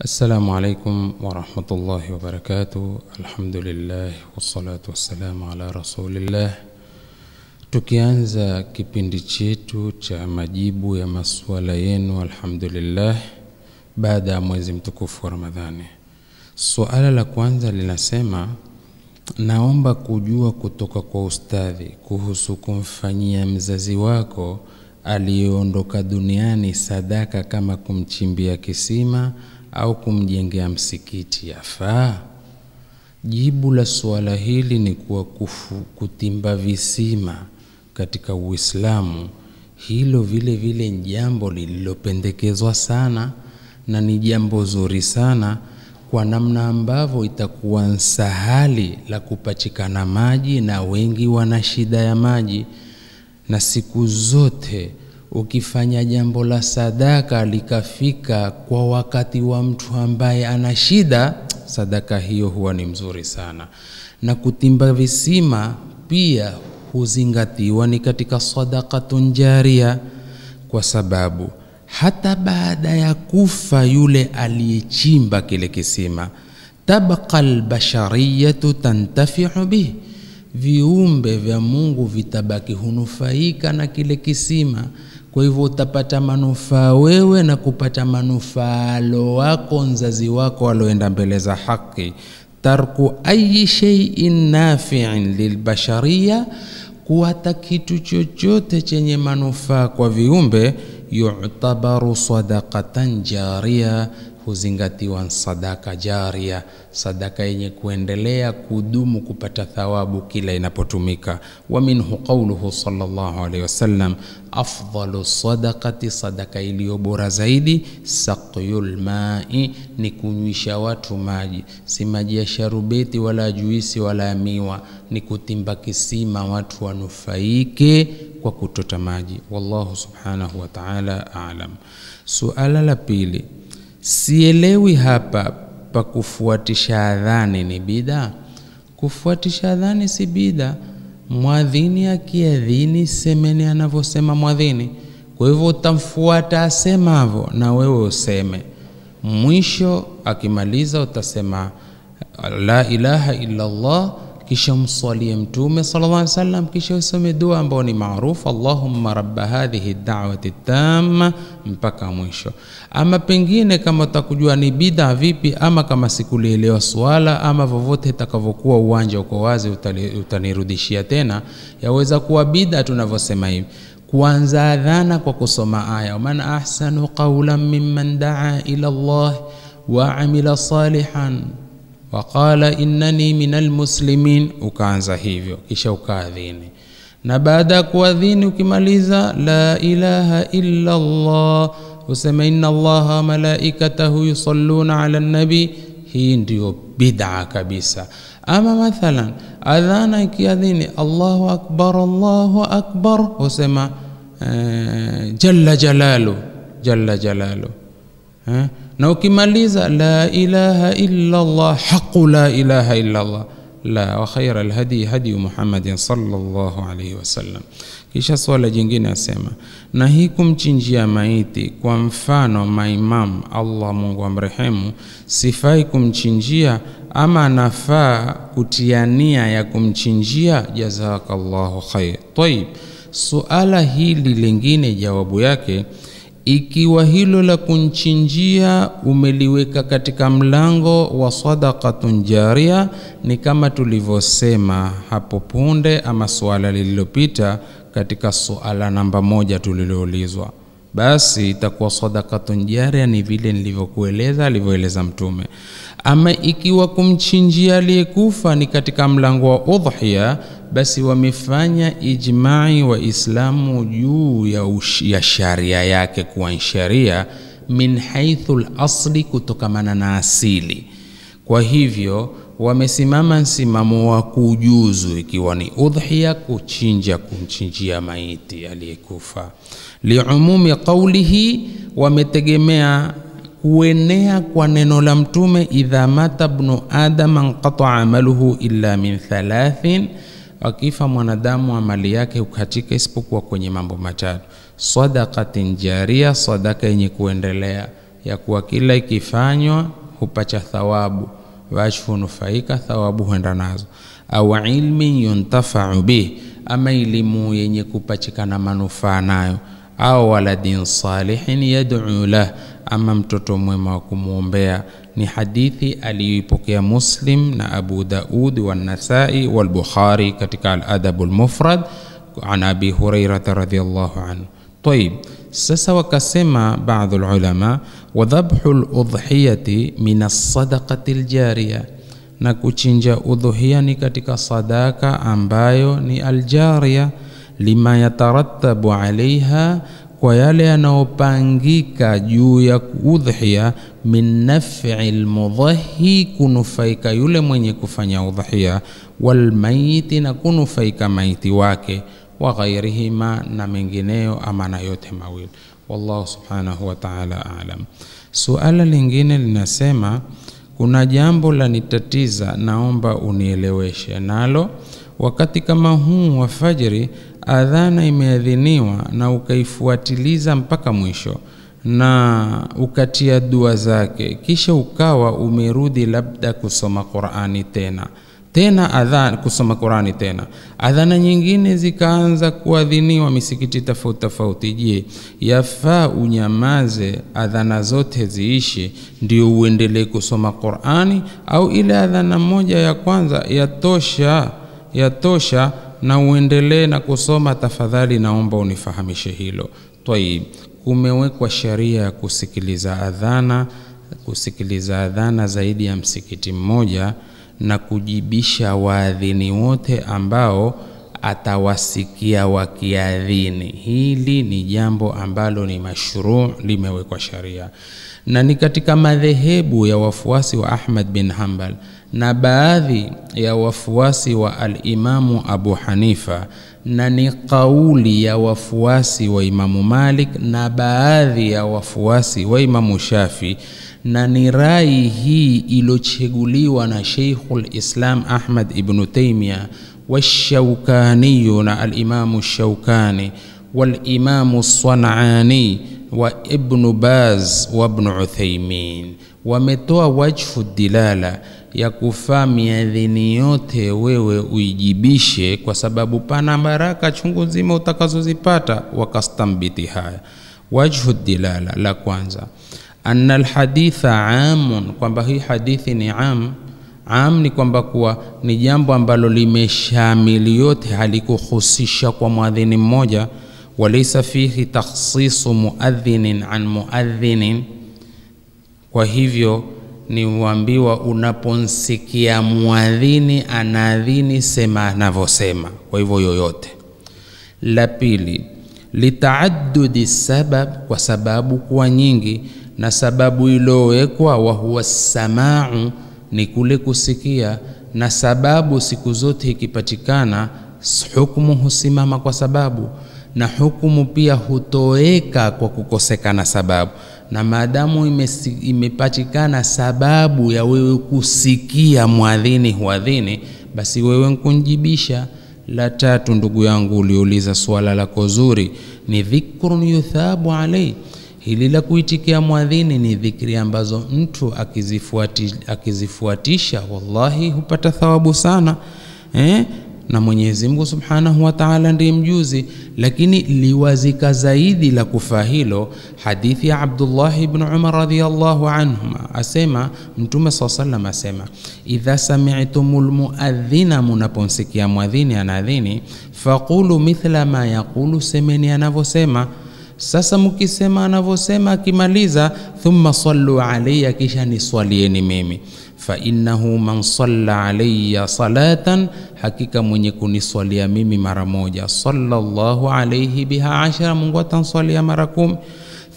السلام عليكم ورحمة الله وبركاته الحمد لله والصلاة والسلام على رسول الله Tukianza kipindi chetu cha majibu ya masuala yenu, alhamdulillah, baada ya mwezi mtukufu wa Ramadhani. Suala la kwanza linasema, naomba kujua kutoka kwa ustadhi kuhusu kumfanyia mzazi wako aliyeondoka duniani sadaka kama kumchimbia kisima au kumjengea msikiti yafaa? Jibu la suala hili ni kuwa kufu, kutimba visima katika Uislamu hilo vile vile ni jambo lililopendekezwa sana na ni jambo zuri sana kwa namna ambavyo itakuwa nsahali la kupatikana maji, na wengi wana shida ya maji, na siku zote Ukifanya jambo la sadaka likafika kwa wakati wa mtu ambaye ana shida, sadaka hiyo huwa ni mzuri sana. Na kutimba visima pia huzingatiwa ni katika sadakatun jaria, kwa sababu hata baada ya kufa yule aliyechimba kile kisima, tabqa lbashariyatu tantafiu bihi viumbe vya Mungu vitabaki hunufaika na kile kisima. Kwa hivyo utapata manufaa wewe na kupata manufaa alo wako mzazi wako aloenda mbele za haki. Tarku ayi sheiin nafi'in lilbashariya, kuata kitu chochote chenye manufaa kwa viumbe, yutabaru sadakatan jaria huzingatiwa sadaka jaria, sadaka yenye kuendelea kudumu kupata thawabu kila inapotumika. Wa minhu qauluhu sallallahu alayhi wasallam, afdalu sadaqati, sadaka iliyo bora zaidi, saqyul mai, ni kunywisha watu maji, si maji ya sharubeti wala juisi wala miwa, ni kutimba kisima watu wanufaike kwa kutota maji. Wallahu subhanahu wa ta'ala aalam. Suala la pili Sielewi hapa pa kufuatisha adhani ni bida? Kufuatisha adhani si bida. Mwadhini akiadhini, semeni anavyosema mwadhini. Kwa hivyo utamfuata asemavo na wewe useme. Mwisho akimaliza utasema la ilaha illa Allah kisha umswalie mtume sallallahu alaihi wasallam, kisha usome dua ambayo ni maarufu, allahumma rabba hadhihi da'wati tamma, mpaka mwisho. Ama pengine kama utakujua ni bid'a vipi, ama kama sikulielewa swala, ama vovote itakavyokuwa, uwanja uko wazi, utanirudishia tena. Yaweza kuwa bid'a tunavyosema hivi kuanza adhana kwa kusoma aya, man ahsanu qawlan mimman daa ila Allah wa amila salihan وقال إنني من المسلمين وكان زهيفيو كيش وكاذيني نبادا كواذيني كماليزا لا إله إلا الله وسمى إن الله ملائكته يصلون على النبي هين ديو بدعة كبيسة أما مثلا أذانا كياذيني الله أكبر الله أكبر وسمى جل جلاله جل جلاله ها na ukimaliza la ilaha illa Allah haqu la ilaha illa Allah la wa khaira alhadi hadi Muhammadin sallallahu alaihi wasallam. Kisha swala jingine asema, na hii kumchinjia maiti kwa mfano maimam Allah Mungu amrehemu, sifai kumchinjia ama nafaa kutiania ya kumchinjia. Jazakallahu khair. Tayib, suala hili lingine jawabu yake ikiwa hilo la kunchinjia umeliweka katika mlango wa sadaqatun jaria, ni kama tulivyosema hapo punde ama suala lililopita katika suala namba moja tuliloulizwa, basi itakuwa sadaqatun jaria ni vile nilivyokueleza, alivyoeleza Mtume. Ama ikiwa kumchinjia aliyekufa ni katika mlango wa udhiya basi wamefanya ijmai waislamu juu ya, ya sharia yake kuwa ni sharia min haithu lasli, kutokamana na asili. Kwa hivyo wamesimama msimamo wa kujuzu, ikiwa ni udhiya kuchinja kumchinjia maiti aliyekufa. Liumumi qaulihi, wametegemea kuenea kwa neno la Mtume, idha mata bnu adama nqataa amaluhu illa min thalathin akifa mwanadamu amali yake ukatika isipokuwa kwenye mambo matatu sadakatin jaria sadaka yenye kuendelea ya kuwa kila ikifanywa hupata thawabu washfu hunufaika thawabu huenda nazo au ilmin yuntafau bih ama elimu yenye kupatikana manufaa nayo au waladin salihin yad'u lah, ama mtoto mwema wa kumwombea. Ni hadithi aliyoipokea Muslim na Abu Daud wanasai walbukhari katika Aladabu lmufrad an abi hurairata radhiallahu anhu. طيب sasa wakasema baadhi ulama wa dhabhu ludhiyati min alsadaqati aljariya na kuchinja udhuhia ni katika sadaka ambayo ni aljaria lima yatarattabu alaiha, kwa yale yanayopangika juu ya udhhiya, min naf'i lmudhahi, kunufaika yule mwenye kufanya udhhiya, walmaiti, na kunufaika maiti wake, wa ghairihima, na mengineyo, amana yote mawili. Wallahu subhanahu wa ta'ala aalam. Suala lingine linasema kuna jambo la nitatiza, naomba unieleweshe nalo wakati kama huu wa fajri adhana imeadhiniwa na ukaifuatiliza mpaka mwisho na ukatia dua zake kisha ukawa umerudi labda kusoma Qur'ani tena tena adhan, kusoma Qur'ani tena adhana nyingine zikaanza kuadhiniwa misikiti tofauti tofauti je yafaa unyamaze adhana zote ziishi ndio uendelee kusoma Qur'ani au ile adhana moja ya kwanza yatosha yatosha na uendelee na kusoma, tafadhali naomba unifahamishe hilo. Twaib, kumewekwa sheria ya kusikiliza adhana, kusikiliza adhana zaidi ya msikiti mmoja na kujibisha waadhini wote ambao atawasikia wakiadhini. Hili ni jambo ambalo ni mashuru limewekwa sharia na ni katika madhehebu ya wafuasi wa Ahmad bin hambal na baadhi ya wafuasi wa alimamu Abu Hanifa na ni kauli ya wafuasi wa Imamu Malik na baadhi ya wafuasi wa Imamu Shafi na ni rai hii iliyocheguliwa na Sheikhul Islam Ahmad Ibnu Taimia washaukaniyu na alimamu Shaukani walimamu Sanani wa Ibnu Baz wa bnu Uthaimin wametoa wajfu dilala ya kufaa miadhini yote wewe uijibishe, kwa sababu pana baraka chungu nzima utakazozipata. Wakastambiti haya wajhu dilala, la kwanza anna alhaditha amun, kwamba hii hadithi ni am am ni kwamba kuwa ni jambo ambalo limeshamili yote, halikuhusisha kwa mwadhini mmoja وليس فيه takhsisu muadhinin an muadhinin, kwa hivyo ni uambiwa unaponsikia muadhini anaadhini, sema anavyosema. Kwa hivyo yoyote. La pili, litaadudi sabab, kwa sababu kuwa nyingi, na sababu iliyowekwa wahuwa samau, ni kule kusikia, na sababu siku zote ikipatikana hukmu husimama kwa sababu na hukumu pia hutoweka kwa kukosekana sababu. Na maadamu imepatikana sababu ya wewe kusikia mwadhini huadhini, basi wewe nkunjibisha. La tatu, ndugu yangu, uliuliza suala lako zuri, ni dhikrun yuthabu alaihi hili la kuitikia mwadhini ni dhikri ambazo mtu akizifuati, akizifuatisha wallahi hupata thawabu sana eh? na Mwenyezi Mungu Subhanahu wa Ta'ala ndiye mjuzi, lakini liwazika zaidi la kufaa hilo hadithi ya Abdullah ibn Umar radhiyallahu anhuma, asema Mtume swalla sallam asema, idha sami'tumul muadhina, munaponsikia mwadhini anadhini, faqulu mithla ma yaqulu, semeni anavyosema sasa mkisema anavyosema akimaliza, thumma sallu alayya, kisha niswalieni mimi فإنه من صلى علي صلاة حقيقة من يكون صليا ميمي مرة صلى الله عليه بها عشرة من وطن صليا مركوم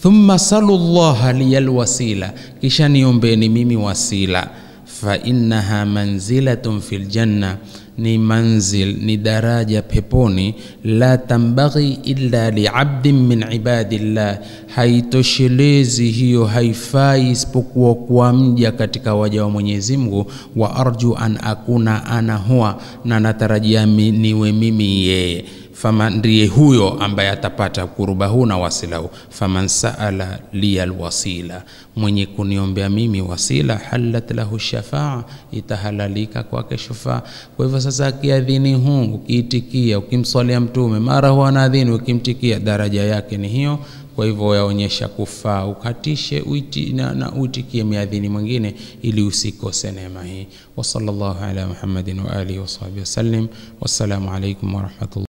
ثم صلوا الله لي الوسيلة كشان يوم بيني ميمي وسيلة fa innaha manzilatun fil janna, ni manzil ni daraja peponi. La tambaghi illa liabdin min ibadillah, haitoshelezi hiyo, haifai isipokuwa kwa mja katika waja wa Mwenyezi Mungu. Wa arju an akuna ana huwa, na natarajia niwe mimi yeye fama ndiye huyo ambaye atapata kuruba huu na wasila huu. Faman saala liya lwasila, mwenye kuniombea mimi wasila, halat lahu shafaa, itahalalika kwake shufaa. Kwa hivyo sasa, akiadhini huu ukiitikia, ukimswalia Mtume mara huwa anaadhini, ukimtikia, daraja yake ni hiyo kwa hivyo yaonyesha kufaa ukatishe uiti, na, na uitikie miadhini mwingine ili usikose neema hii. wa llahu ala Muhammadin wa alihi wasahbihi wasallim. Wassalamu alaikum warahmatullah